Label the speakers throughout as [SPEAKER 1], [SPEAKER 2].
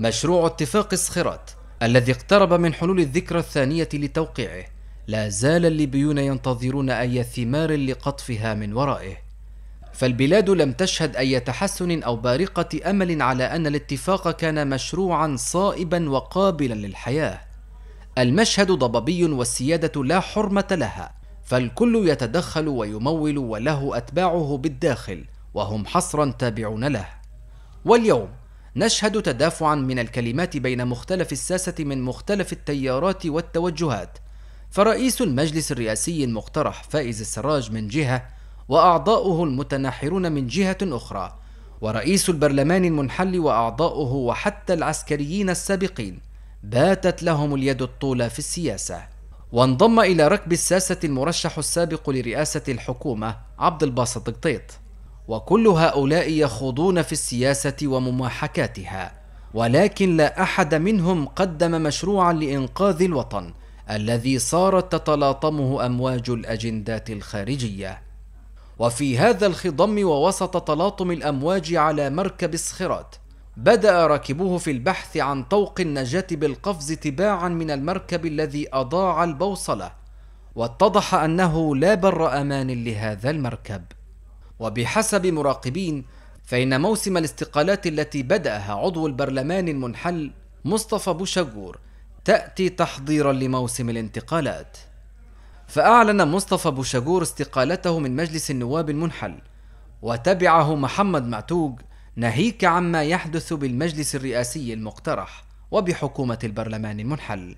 [SPEAKER 1] مشروع اتفاق الصخرات الذي اقترب من حلول الذكرى الثانية لتوقيعه لا زال الليبيون ينتظرون أي ثمار لقطفها من ورائه فالبلاد لم تشهد أي تحسن أو بارقة أمل على أن الاتفاق كان مشروعا صائبا وقابلا للحياة المشهد ضبابي والسيادة لا حرمة لها فالكل يتدخل ويمول وله أتباعه بالداخل وهم حصرا تابعون له واليوم نشهد تدافعا من الكلمات بين مختلف الساسة من مختلف التيارات والتوجهات فرئيس المجلس الرئاسي المقترح فائز السراج من جهة وأعضاؤه المتناحرون من جهة أخرى ورئيس البرلمان المنحل وأعضاؤه وحتى العسكريين السابقين باتت لهم اليد الطولى في السياسة وانضم إلى ركب الساسة المرشح السابق لرئاسة الحكومة عبد الباسط قطيط وكل هؤلاء يخوضون في السياسه ومماحكاتها ولكن لا احد منهم قدم مشروعا لانقاذ الوطن الذي صارت تتلاطمه امواج الاجندات الخارجيه وفي هذا الخضم ووسط تلاطم الامواج على مركب الصخرات بدا راكبوه في البحث عن طوق النجاه بالقفز تباعا من المركب الذي اضاع البوصله واتضح انه لا بر امان لهذا المركب وبحسب مراقبين فإن موسم الاستقالات التي بدأها عضو البرلمان المنحل مصطفى بوشجور تأتي تحضيرا لموسم الانتقالات. فأعلن مصطفى بوشجور استقالته من مجلس النواب المنحل، وتبعه محمد معتوق ناهيك عما يحدث بالمجلس الرئاسي المقترح وبحكومة البرلمان المنحل.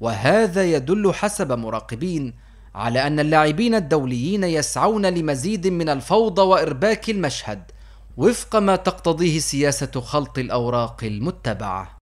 [SPEAKER 1] وهذا يدل حسب مراقبين على أن اللاعبين الدوليين يسعون لمزيد من الفوضى وإرباك المشهد وفق ما تقتضيه سياسة خلط الأوراق المتبعة